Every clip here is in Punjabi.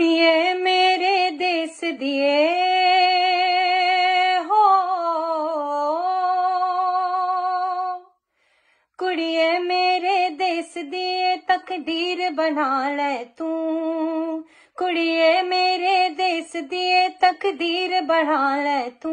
छोड़िए मेरे देश दिए हो कुड़िए मेरे देश दिए तकदीर बना ले तू कुड़िए मेरे देश दिए तकदीर बढ़ा ले तू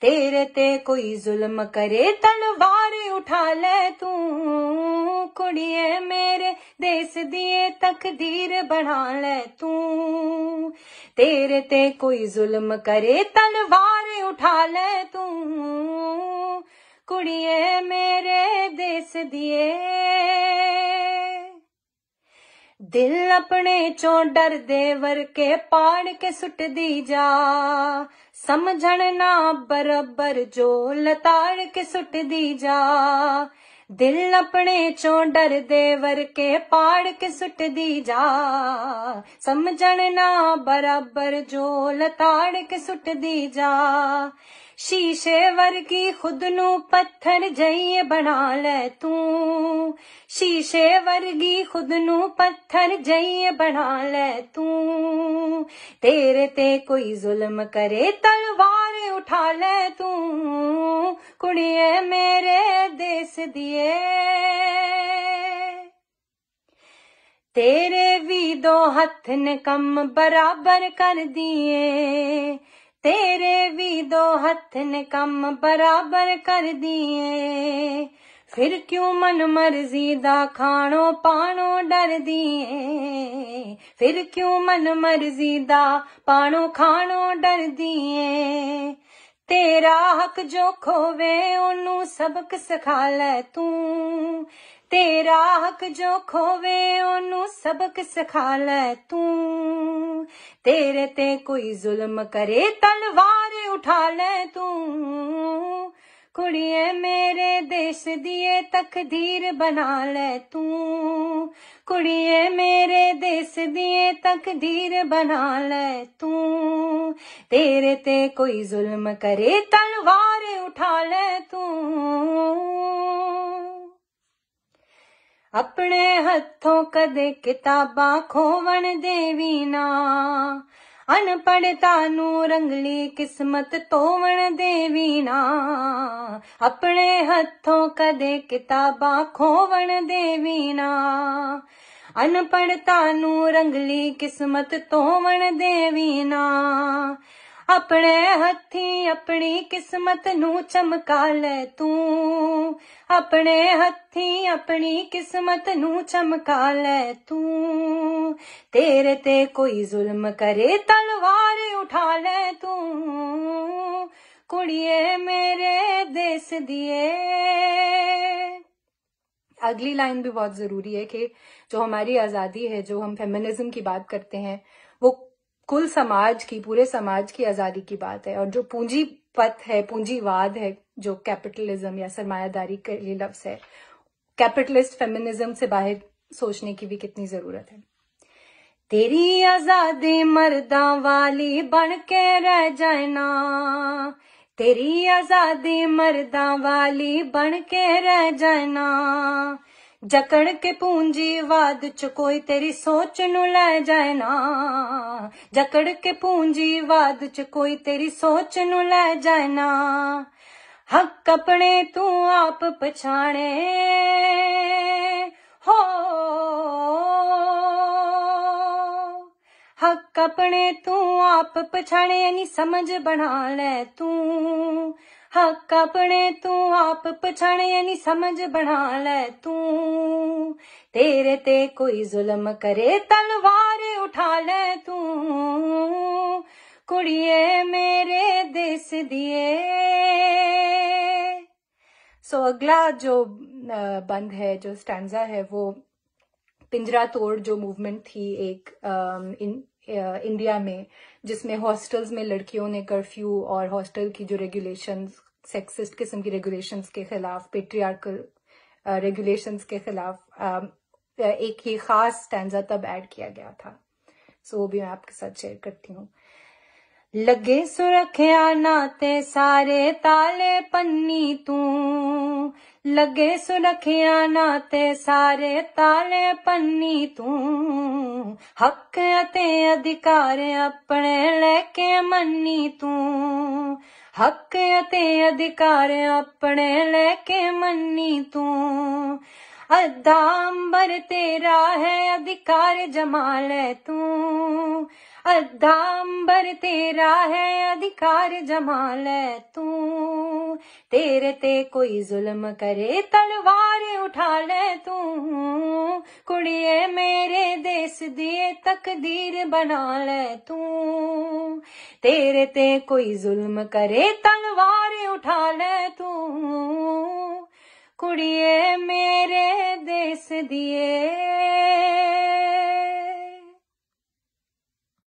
ਤੇਰੇ ਤੇ ਕੋਈ ਜ਼ੁਲਮ ਕਰੇ ਤਲਵਾਰ ਉਠਾ ਲੈ ਤੂੰ ਕੁੜੀਏ ਮੇਰੇ ਦੇਸ ਦੀਏ ਤਕਦੀਰ ਬਣਾ ਲੈ ਤੂੰ ਤੇਰੇ ਤੇ ਕੋਈ ਜ਼ੁਲਮ ਕਰੇ ਤਲਵਾਰ ਉਠਾ ਲੈ ਤੂੰ ਕੁੜੀਏ ਮੇਰੇ ਦੇਸ ਦੀਏ ਦਿਲ ਆਪਣੇ ਚੋਂ ਡਰਦੇ ਵਰਕੇ ਪਾੜ ਕੇ ਸੁੱਟਦੀ ਜਾ ਸਮਝਣ ਨਾ ਬਰਬਰ ਜੋ ਲਤਾੜ ਕੇ ਸੁੱਟਦੀ ਜਾ ਦਿਲ ਆਪਣੇ ਚੋਂ ਡਰਦੇ ਵਰਕੇ ਪਾੜ ਕੇ ਸੁੱਟਦੀ ਜਾ ਸਮਝਣ ਨਾ ਬਰਬਰ ਜੋ ਲਤਾੜ ਕੇ ਸੁੱਟਦੀ ਜਾ ਸ਼ੀਸ਼ੇ ਵਰਗੀ ਖੁਦ ਨੂੰ ਪੱਥਰ ਜਈਏ ਬਣਾ ਲੈ ਤੂੰ ਸ਼ੀਸ਼ੇ ਵਰਗੀ ਖੁਦ ਨੂੰ ਪੱਥਰ ਜਈਏ ਬਣਾ ਲੈ ਤੂੰ ਤੇਰੇ ਤੇ ਕੋਈ ਜ਼ੁਲਮ ਕਰੇ ਤਲਵਾਰ ਉਠਾ ਲੈ ਤੂੰ ਕੁੜੀਏ ਮੇਰੇ ਦੇਸ ਦੀਏ ਤੇਰੇ ਵੀ ਦੋ ਹੱਥ ਨੇ ਕੰਮ ਬਰਾਬਰ ਕਰ ਦਿਏ ਤੇਰੇ ਵੀ ਦੋ ਹੱਥ ਨੇ ਕੰਮ ਬਰਾਬਰ ਕਰ ਦਿਏ ਫਿਰ ਕਿਉਂ ਮਨ ਮਰਜ਼ੀ ਦਾ ਖਾਣੋ ਪਾਣੋ ਡਰਦੀ ਫਿਰ ਕਿਉਂ ਮਨ ਮਰਜ਼ੀ ਦਾ ਪਾਣੋ ਖਾਣੋ ਡਰਦੀ ਏ ਤੇਰਾ ਹੱਕ ਜੋ ਖੋਵੇ ਉਹਨੂੰ ਸਬਕ ਸਿਖਾ ਲੈ ਤੂੰ ਤੇਰਾ ਹੱਕ ਜੋ ਖੋਵੇ ਉਹਨੂੰ ਸਬਕ ਸਿਖਾ ਲੈ ਤੂੰ ਤੇਰੇ ਤੇ ਕੋਈ ਜ਼ੁਲਮ ਕਰੇ ਤਲਵਾਰ ਉਠਾ ਲੈ ਤੂੰ ਕੁੜੀਏ ਮੇਰੇ ਦੇਸ਼ ਦੀਏ ਤਕਦੀਰ ਬਣਾ ਲੈ ਤੂੰ ਕੁੜੀਏ ਮੇਰੇ ਦੇਸ਼ ਦੀਏ ਤਕਦੀਰ ਬਣਾ ਲੈ ਤੂੰ ਤੇਰੇ ਤੇ ਕੋਈ ਜ਼ੁਲਮ ਕਰੇ ਤਲਵਾਰ ਉਠਾ ਲੈ ਤੂੰ ਆਪਣੇ ਹੱਥੋਂ ਕਦੇ ਕਿਤਾਬਾਂ ਖੋਵਣ ਦੇਵੀ ਨਾ ਅਨਪੜਤਾ ਨੂੰ ਰੰਗਲੀ ਕਿਸਮਤ ਤੋਵਣ ਦੇਵੀ ਨਾ ਆਪਣੇ ਹੱਥੋਂ ਕਦੇ ਕਿਤਾਬਾਂ ਖੋਵਣ ਦੇਵੀ ਨਾ ਅਨਪੜਤਾ ਨੂੰ ਰੰਗਲੀ ਕਿਸਮਤ ਤੋਵਣ ਦੇਵੀ ਨਾ अपने हथी अपनी किस्मत चमका ले तू अपने हथी अपनी किस्मत चमका ले तू तेरे ते कोई जुल्म करे तलवार उठा ले तू कुड़िए मेरे देश दिए अगली लाइन भी बहुत जरूरी है कि जो हमारी आजादी है जो हम फेमिनिज्म की बात करते हैं वो कुल समाज की पूरे समाज की आजादी की बात है और जो पूंजी पथ है पूंजीवाद है जो कैपिटलिज्म या सरमायादारी के लिए लफ्स है कैपिटलिस्ट फेमिनिज्म से बाहर सोचने की भी कितनी जरूरत है तेरी आजादी मर्दा वाली बन के रह जाना तेरी आजादी मर्दा वाली बन के रह जाना ਜਕਣ ਕੇ ਪੂੰਜੀਵਾਦ ਚ ਕੋਈ ਤੇਰੀ ਸੋਚ ਨੂੰ ਲੈ ਜਾਏ ਨਾ ਜਕੜ ਕੇ ਪੂੰਜੀਵਾਦ ਚ ਕੋਈ ਤੇਰੀ ਸੋਚ ਨੂੰ ਲੈ ਜਾਏ ਨਾ ਹੱਕ ਆਪਣੇ ਤੂੰ ਆਪ ਪਛਾਣੇ ਹੋ ਹੱਕ ਆਪਣੇ ਤੂੰ ਆਪ ਪਛਾਣੇ ਨਹੀਂ ਸਮਝ ਬਣਾ ਲੈ ਤੂੰ हक अपने तू आप पछाने यानी समझ बना ले तू तेरे ते कोई जुलम करे तलवार उठा ले तू कुड़िए मेरे देश दिए सो अगला जो बंद है जो स्टैंडा है वो पिंजरा तोड़ जो मूवमेंट थी एक इन इंडिया में जिसमें हॉस्टल्स में लड़कियों ने कर्फ्यू और हॉस्टल की जो रेगुलेशंस सेक्सिस्ट किस्म की रेगुलेशंस के खिलाफ पेट्रियार्कल रेगुलेशंस के खिलाफ एक ही खास स्टैंडा तब ऐड किया गया था सो so, वो भी मैं आपके साथ शेयर करती हूँ ਲੱਗੇ ਸੁਰੱਖਿਆ ਨਾ ਤੇ ਸਾਰੇ ਤਾਲੇ ਪੰਨੀ ਤੂੰ ਲੱਗੇ ਸੁਰੱਖਿਆ ਨਾ ਤੇ ਸਾਰੇ ਤਾਲੇ ਪੰਨੀ ਤੂੰ ਹੱਕ ਅਤੇ ਅਧਿਕਾਰ ਆਪਣੇ ਲੈ ਕੇ ਮੰਨੀ ਤੂੰ ਹੱਕ ਅਤੇ ਅਧਿਕਾਰ ਆਪਣੇ ਲੈ ਕੇ ਮੰਨੀ ਤੂੰ ਅਦਾਂਬਰ ਤੇਰਾ ਹੈ ਅਧਿਕਾਰ ਜਮਾ ਲੈ ਤੂੰ अदाम्बर तेरा है अधिकार जमा ले तू तेरे ते कोई जुल्म करे तलवार उठा ले तू कुड़िए मेरे देश दिए तकदीर बना ले तू तेरे ते कोई जुल्म करे तलवार उठा ले तू कुड़िए मेरे देश दिए